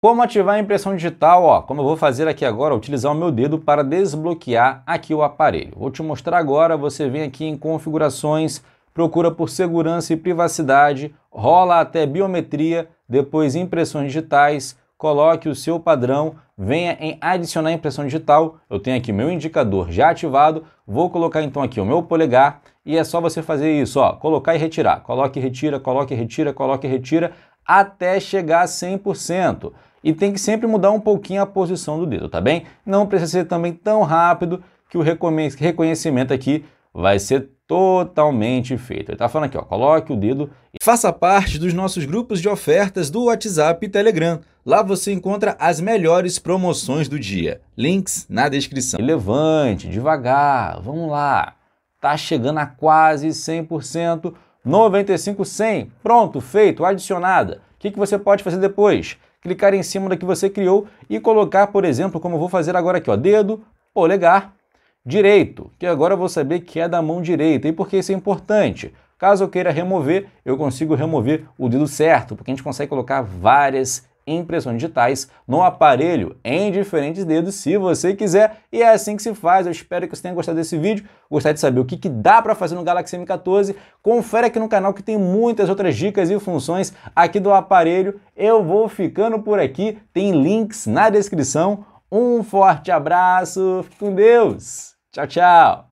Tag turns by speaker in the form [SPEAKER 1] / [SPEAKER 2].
[SPEAKER 1] Como ativar a impressão digital? Ó, como eu vou fazer aqui agora, utilizar o meu dedo para desbloquear aqui o aparelho. Vou te mostrar agora, você vem aqui em configurações, procura por segurança e privacidade, rola até biometria, depois impressões digitais, coloque o seu padrão, venha em adicionar impressão digital, eu tenho aqui meu indicador já ativado, vou colocar então aqui o meu polegar e é só você fazer isso, ó, colocar e retirar, coloque e retira, coloque e retira, coloque e retira, até chegar a 100% e tem que sempre mudar um pouquinho a posição do dedo, tá bem? Não precisa ser também tão rápido que o reconhecimento aqui vai ser totalmente feito. Ele tá falando aqui, ó, coloque o dedo e... Faça parte dos nossos grupos de ofertas do WhatsApp e Telegram. Lá você encontra as melhores promoções do dia. Links na descrição. E levante, devagar, vamos lá. Tá chegando a quase 100%, 95, 100. Pronto, feito, adicionada. O que, que você pode fazer depois? clicar em cima da que você criou e colocar, por exemplo, como eu vou fazer agora aqui, ó, dedo, polegar, direito, que agora eu vou saber que é da mão direita. E por que isso é importante? Caso eu queira remover, eu consigo remover o dedo certo, porque a gente consegue colocar várias impressões digitais no aparelho em diferentes dedos, se você quiser. E é assim que se faz. Eu espero que você tenha gostado desse vídeo, gostar de saber o que, que dá para fazer no Galaxy M14. Confere aqui no canal que tem muitas outras dicas e funções aqui do aparelho. Eu vou ficando por aqui, tem links na descrição. Um forte abraço, fique com Deus! Tchau, tchau!